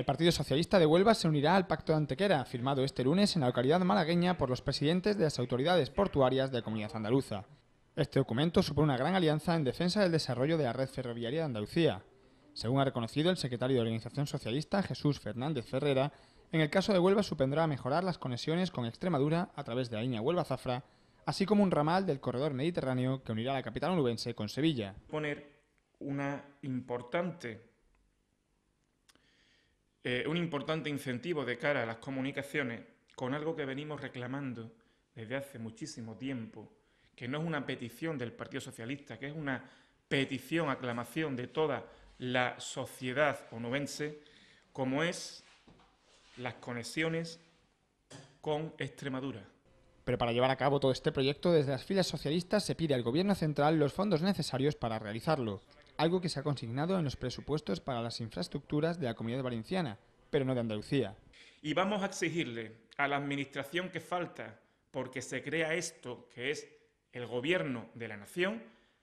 El Partido Socialista de Huelva se unirá al Pacto de Antequera, firmado este lunes en la localidad malagueña por los presidentes de las autoridades portuarias de la comunidad andaluza. Este documento supone una gran alianza en defensa del desarrollo de la red ferroviaria de Andalucía. Según ha reconocido el secretario de Organización Socialista, Jesús Fernández Ferrera, en el caso de Huelva supondrá mejorar las conexiones con Extremadura a través de la línea Huelva-Zafra, así como un ramal del corredor mediterráneo que unirá la capital onubense con Sevilla. Poner una importante eh, un importante incentivo de cara a las comunicaciones con algo que venimos reclamando desde hace muchísimo tiempo, que no es una petición del Partido Socialista, que es una petición, aclamación de toda la sociedad onubense, como es las conexiones con Extremadura. Pero para llevar a cabo todo este proyecto, desde las filas socialistas se pide al Gobierno central los fondos necesarios para realizarlo algo que se ha consignado en los presupuestos para las infraestructuras de la Comunidad Valenciana, pero no de Andalucía. Y vamos a exigirle a la Administración que falta, porque se crea esto, que es el Gobierno de la Nación,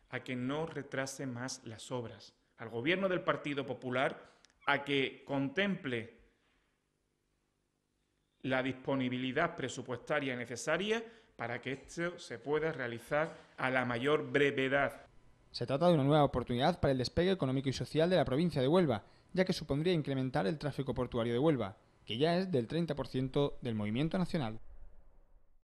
a que no retrase más las obras. Al Gobierno del Partido Popular a que contemple la disponibilidad presupuestaria necesaria para que esto se pueda realizar a la mayor brevedad se trata de una nueva oportunidad para el despegue económico y social de la provincia de Huelva, ya que supondría incrementar el tráfico portuario de Huelva, que ya es del 30% del movimiento nacional.